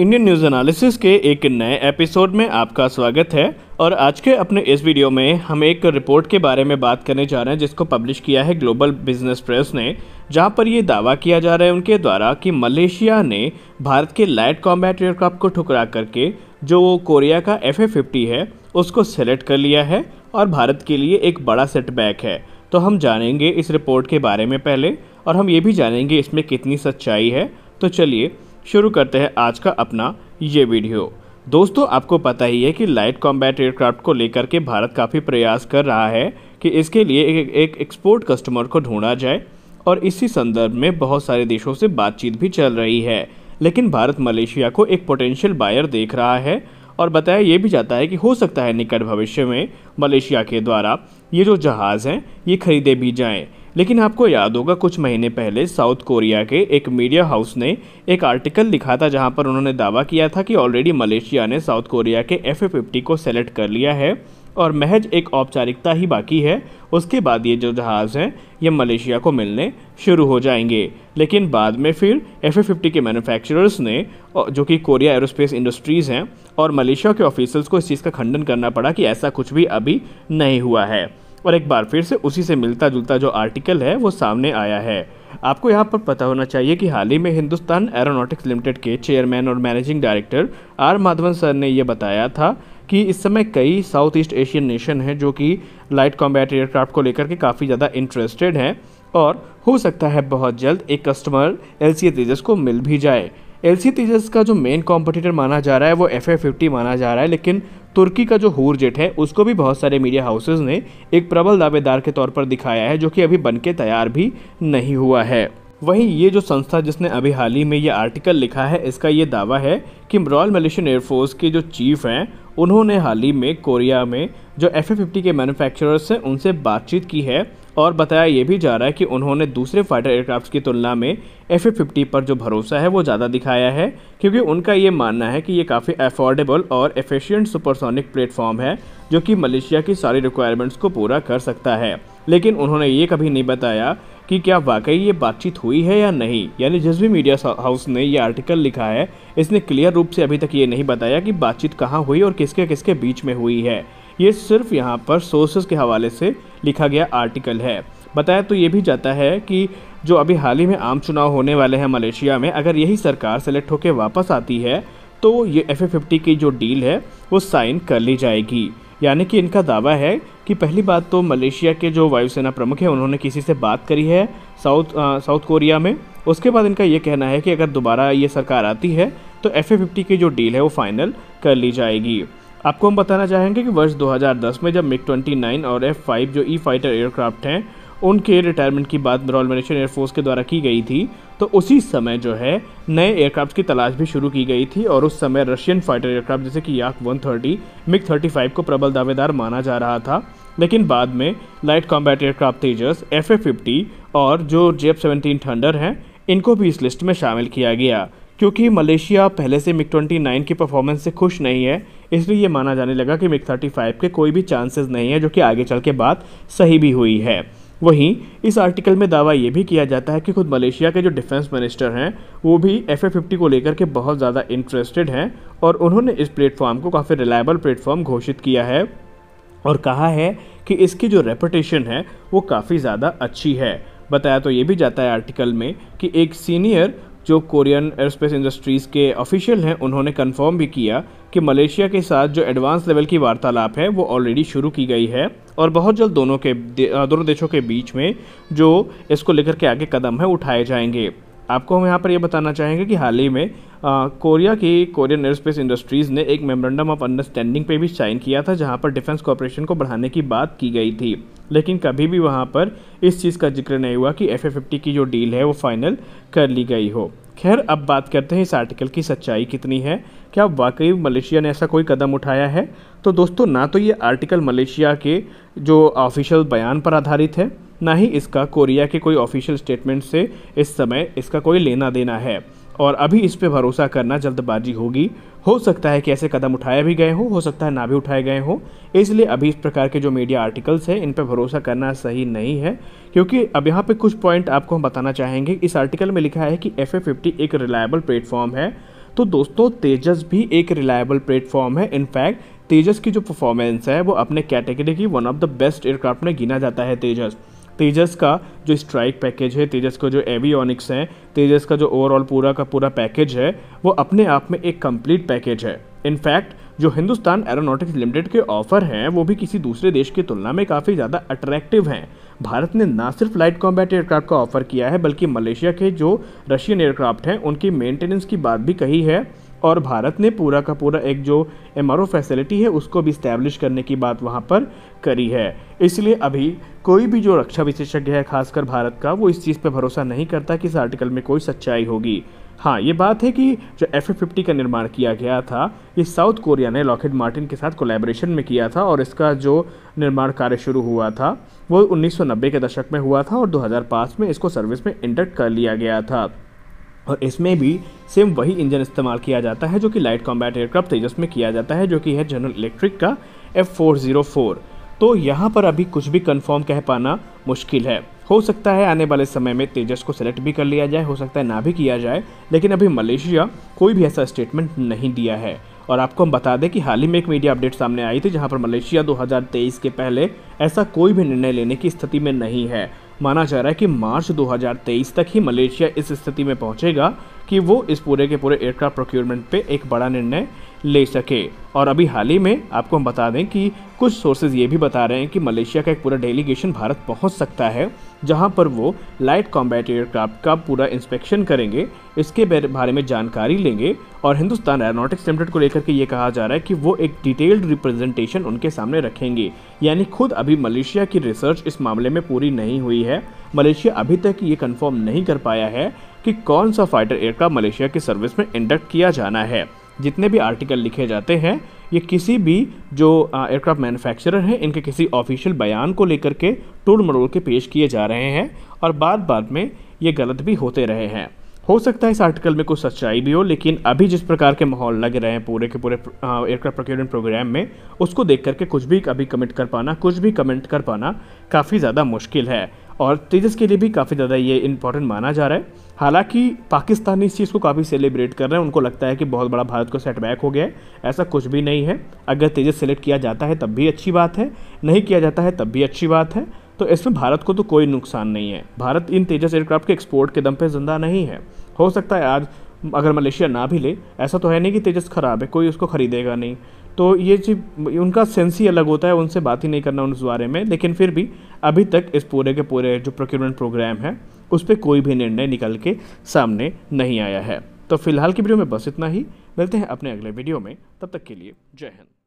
Indian news analysis के एक नए एपिसोड में आपका स्वागत है और आज के अपने इस वीडियो में हम एक रिपोर्ट के बारे में बात करने जा रहे हैं जिसको पब्लिश किया है ग्लोबल बिजनेस प्रेस ने जहां पर यह दावा किया जा रहा है उनके द्वारा कि मलेशिया ने भारत के लाइट कॉम्बैट एयरक्राफ्ट को ठुकरा करके जो कोरिया का एफ फिफ्टी है उसको सेलेक्ट कर लिया है और भारत के लिए एक बड़ा सेटबैक है तो हम जानेंगे इस रिपोर्ट के बारे में पहले और हम ये भी जानेंगे इसमें कितनी सच्चाई है तो चलिए शुरू करते हैं आज का अपना ये वीडियो दोस्तों आपको पता ही है कि लाइट कॉम्बैट एयरक्राफ्ट को लेकर के भारत काफ़ी प्रयास कर रहा है कि इसके लिए एक एक्सपोर्ट कस्टमर को ढूंढा जाए और इसी संदर्भ में बहुत सारे देशों से बातचीत भी चल रही है लेकिन भारत मलेशिया को एक पोटेंशियल बायर देख रहा है और बताया ये भी जाता है कि हो सकता है निकट भविष्य में मलेशिया के द्वारा ये जो जहाज़ हैं ये खरीदे भी जाएँ लेकिन आपको याद होगा कुछ महीने पहले साउथ कोरिया के एक मीडिया हाउस ने एक आर्टिकल लिखा था जहां पर उन्होंने दावा किया था कि ऑलरेडी मलेशिया ने साउथ कोरिया के एफ फिफ्टी को सेलेक्ट कर लिया है और महज एक औपचारिकता ही बाकी है उसके बाद ये जो जहाज़ हैं ये मलेशिया को मिलने शुरू हो जाएंगे लेकिन बाद में फिर एफ फिफ्टी के मैन्युफैक्चरर्स ने जो कि कोरिया एरोस्पेस इंडस्ट्रीज़ हैं और मलेशिया के ऑफिसर्स को इस चीज़ का खंडन करना पड़ा कि ऐसा कुछ भी अभी नहीं हुआ है और एक बार फिर से उसी से मिलता जुलता जो आर्टिकल है वो सामने आया है आपको यहाँ पर पता होना चाहिए कि हाल ही में हिंदुस्तान एरोनॉटिक्स लिमिटेड के चेयरमैन और managing director R Madhavan sir ने यह बताया था कि इस समय कई साउथ ईस्ट एशियन नेशन हैं जो कि लाइट कॉम्बैट एयरक्राफ्ट को लेकर के काफ़ी ज़्यादा इंटरेस्टेड हैं और हो सकता है बहुत जल्द एक कस्टमर एल सी तेजस को मिल भी जाए एल सी तेजस का जो मेन कॉम्पिटिटर माना जा रहा है वो एफ ए फिफ्टी माना जा रहा है लेकिन तुर्की का जो हूर जेट है उसको भी बहुत सारे मीडिया हाउसेज ने एक प्रबल दावेदार के तौर पर दिखाया है जो कि अभी बन के तैयार भी नहीं हुआ है वहीं ये जो संस्था जिसने अभी हाल ही में ये आर्टिकल लिखा है इसका ये दावा है कि रॉयल मलेशियन एयरफोर्स के जो चीफ हैं उन्होंने हाल ही में कोरिया में जो एफ ए फिफ्टी के मैन्युफैक्चरर्स हैं उनसे बातचीत की है और बताया ये भी जा रहा है कि उन्होंने दूसरे फाइटर एयरक्राफ्ट की तुलना में एफ फिफ्टी पर जो भरोसा है वो ज़्यादा दिखाया है क्योंकि उनका ये मानना है कि ये काफ़ी अफोर्डेबल और एफिशिएंट सुपरसोनिक प्लेटफॉर्म है जो कि मलेशिया की सारी रिक्वायरमेंट्स को पूरा कर सकता है लेकिन उन्होंने ये कभी नहीं बताया कि क्या वाकई ये बातचीत हुई है या नहीं यानी जिस भी मीडिया हाउस ने ये आर्टिकल लिखा है इसने क्लियर रूप से अभी तक ये नहीं बताया कि बातचीत कहाँ हुई और किसके किसके बीच में हुई है ये सिर्फ यहाँ पर सोर्सेज के हवाले से लिखा गया आर्टिकल है बताया तो ये भी जाता है कि जो अभी हाल ही में आम चुनाव होने वाले हैं मलेशिया में अगर यही सरकार सेलेक्ट होकर वापस आती है तो ये एफ फिफ्टी की जो डील है वो साइन कर ली जाएगी यानी कि इनका दावा है कि पहली बात तो मलेशिया के जो वायुसेना प्रमुख हैं उन्होंने किसी से बात करी है साउथ साउथ कोरिया में उसके बाद इनका ये कहना है कि अगर दोबारा ये सरकार आती है तो एफ फिफ्टी की जो डील है वो फाइनल कर ली जाएगी आपको हम बताना चाहेंगे कि वर्ष 2010 में जब मिग 29 और एफ फाइव जो ई फाइटर एयरक्राफ्ट हैं उनके रिटायरमेंट की बात रॉयल मलेशियन एयरफोर्स के द्वारा की गई थी तो उसी समय जो है नए एयरक्राफ्ट की तलाश भी शुरू की गई थी और उस समय रशियन फाइटर एयरक्राफ्ट जैसे कि याक 130 मिग फाइव को प्रबल दावेदार माना जा रहा था लेकिन बाद में light combat aircraft Tejas F A fifty और जो जेप सेवनटीन थंडर हैं इनको भी इस लिस्ट में शामिल किया गया क्योंकि मलेशिया पहले से ट्वेंटी 29 की परफॉर्मेंस से खुश नहीं है इसलिए ये माना जाने लगा कि थर्टी 35 के कोई भी चांसेस नहीं है जो कि आगे चल के बात सही भी हुई है वहीं इस आर्टिकल में दावा ये भी किया जाता है कि खुद मलेशिया के जो डिफेंस मिनिस्टर हैं वो भी एफ फिफ्टी को लेकर के बहुत ज़्यादा इंटरेस्टेड हैं और उन्होंने इस प्लेटफॉर्म को काफ़ी रिलायबल प्लेटफॉर्म घोषित किया है और कहा है कि इसकी जो रेपटेशन है वो काफ़ी ज़्यादा अच्छी है बताया तो ये भी जाता है आर्टिकल में कि एक सीनियर जो कोरियन एयरस्पेस इंडस्ट्रीज़ के ऑफिशियल हैं उन्होंने कंफर्म भी किया कि मलेशिया के साथ जो एडवांस लेवल की वार्तालाप है वो ऑलरेडी शुरू की गई है और बहुत जल्द दोनों के दोनों देशों के बीच में जो इसको लेकर के आगे कदम है उठाए जाएंगे आपको हम यहाँ पर यह बताना चाहेंगे कि हाल ही में कोरिया की कोरियन एयरस्पेस इंडस्ट्रीज़ ने एक मेमोरेंडम ऑफ अंडरस्टैंडिंग पे भी साइन किया था जहां पर डिफेंस कॉपरेशन को बढ़ाने की बात की गई थी लेकिन कभी भी वहां पर इस चीज़ का जिक्र नहीं हुआ कि एफ फिफ्टी की जो डील है वो फाइनल कर ली गई हो खैर अब बात करते हैं इस आर्टिकल की सच्चाई कितनी है क्या वाकई मलेशिया ने ऐसा कोई कदम उठाया है तो दोस्तों ना तो ये आर्टिकल मलेशिया के जो ऑफिशियल बयान पर आधारित है ना ही इसका कोरिया के कोई ऑफिशियल स्टेटमेंट से इस समय इसका कोई लेना देना है और अभी इस पर भरोसा करना जल्दबाजी होगी हो सकता है कि ऐसे कदम उठाए भी गए हों हो सकता है ना भी उठाए गए हों इसलिए अभी इस प्रकार के जो मीडिया आर्टिकल्स हैं इन पर भरोसा करना सही नहीं है क्योंकि अब यहाँ पे कुछ पॉइंट आपको हम बताना चाहेंगे इस आर्टिकल में लिखा है कि एफ एक रिलायबल प्लेटफॉर्म है तो दोस्तों तेजस भी एक रिलायबल प्लेटफॉर्म है इनफैक्ट तेजस की जो परफॉर्मेंस है वो अपने कैटेगरी की one of the best aircraft में गिना जाता है तेजस तेजस का जो स्ट्राइक पैकेज है तेजस का जो एवियोनिक्स है तेजस का जो ओवरऑल पूरा का पूरा पैकेज है वो अपने आप में एक कंप्लीट पैकेज है इनफैक्ट जो हिंदुस्तान एरोनॉटिक्स लिमिटेड के ऑफर हैं वो भी किसी दूसरे देश की तुलना में काफ़ी ज़्यादा अट्रैक्टिव हैं भारत ने ना सिर्फ लाइट कॉम्बैट एयरक्राफ्ट का ऑफर किया है बल्कि मलेशिया के जो रशियन एयरक्राफ्ट हैं उनकी मेंटेनेंस की बात भी कही है और भारत ने पूरा का पूरा एक जो एम फैसिलिटी है उसको भी इस्टेब्लिश करने की बात वहाँ पर करी है इसलिए अभी कोई भी जो रक्षा विशेषज्ञ है खासकर भारत का वो इस चीज़ पर भरोसा नहीं करता कि इस आर्टिकल में कोई सच्चाई होगी हाँ ये बात है कि जो एफ फिफ्टी का निर्माण किया गया था ये साउथ कोरिया ने लॉकेट मार्टिन के साथ कोलैबोरेशन में किया था और इसका जो निर्माण कार्य शुरू हुआ था वो 1990 के दशक में हुआ था और 2005 में इसको सर्विस में इंडक्ट कर लिया गया था और इसमें भी सेम वही इंजन इस्तेमाल किया जाता है जो कि लाइट कॉम्बैट एयरक्राफ्ट तेजस में किया जाता है जो कि है जनरल इलेक्ट्रिक का एफ फोर ज़ीरो फोर तो यहाँ पर अभी कुछ भी कन्फर्म कह पाना मुश्किल है हो सकता है आने वाले समय में तेजस को सेलेक्ट भी कर लिया जाए हो सकता है ना भी किया जाए लेकिन अभी मलेशिया कोई भी ऐसा स्टेटमेंट नहीं दिया है और आपको हम बता दें कि हाल ही में एक मीडिया अपडेट सामने आई थी जहां पर मलेशिया 2023 के पहले ऐसा कोई भी निर्णय लेने की स्थिति में नहीं है माना जा रहा है कि मार्च 2023 तक ही मलेशिया इस स्थिति में पहुंचेगा कि वो इस पूरे के पूरे एयरक्राफ्ट प्रोक्योरमेंट पे एक बड़ा निर्णय ले सके और अभी हाल ही में आपको हम बता दें कि कुछ सोर्सेज ये भी बता रहे हैं कि मलेशिया का एक पूरा डेलीगेशन भारत पहुंच सकता है जहां पर वो लाइट कॉम्बैट एयरक्राफ्ट का पूरा इंस्पेक्शन करेंगे इसके बारे में जानकारी लेंगे और हिंदुस्तान एरोनॉटिक्स लिमिटेड को लेकर के ये कहा जा रहा है कि वो एक डिटेल्ड रिप्रेजेंटेशन उनके सामने रखेंगे यानी खुद अभी मलेशिया की रिसर्च इस मामले में पूरी नहीं हुई है मलेशिया अभी तक ये कंफर्म नहीं कर पाया है कि कौन सा फाइटर एयरक्राफ्ट मलेशिया की सर्विस में इंडक्ट किया जाना है जितने भी आर्टिकल लिखे जाते हैं ये किसी भी जो एयरक्राफ्ट मैन्युफैक्चरर हैं इनके किसी ऑफिशियल बयान को लेकर के टूर मरोल के पेश किए जा रहे हैं और बाद बाद में ये गलत भी होते रहे हैं हो सकता है इस आर्टिकल में कुछ सच्चाई भी हो लेकिन अभी जिस प्रकार के माहौल लग रहे हैं पूरे के पूरे एयरक्राफ्ट प्रोक्योरमेंट प्रोग्राम में उसको देख करके कुछ भी अभी कमेंट कर पाना कुछ भी कमेंट कर पाना काफ़ी ज़्यादा मुश्किल है और तेजस के लिए भी काफ़ी ज़्यादा ये इंपॉर्टेंट माना जा रहा है हालांकि पाकिस्तान इस चीज़ को काफ़ी सेलिब्रेट कर रहे हैं उनको लगता है कि बहुत बड़ा भारत को सेटबैक हो गया है ऐसा कुछ भी नहीं है अगर तेजस सेलेक्ट किया जाता है तब भी अच्छी बात है नहीं किया जाता है तब भी अच्छी बात है तो इसमें भारत को तो कोई नुकसान नहीं है भारत इन तेजस एयरक्राफ्ट के एक्सपोर्ट के दम पर ज़िंदा नहीं है हो सकता है आज अगर मलेशिया ना भी ले ऐसा तो है नहीं कि तेजस ख़राब है कोई उसको ख़रीदेगा नहीं तो ये चीज उनका सेंस ही अलग होता है उनसे बात ही नहीं करना उस बारे में लेकिन फिर भी अभी तक इस पूरे के पूरे जो प्रोक्योरमेंट प्रोग्राम है उस पर कोई भी निर्णय निकल के सामने नहीं आया है तो फिलहाल की वीडियो में बस इतना ही मिलते हैं अपने अगले वीडियो में तब तक के लिए जय हिंद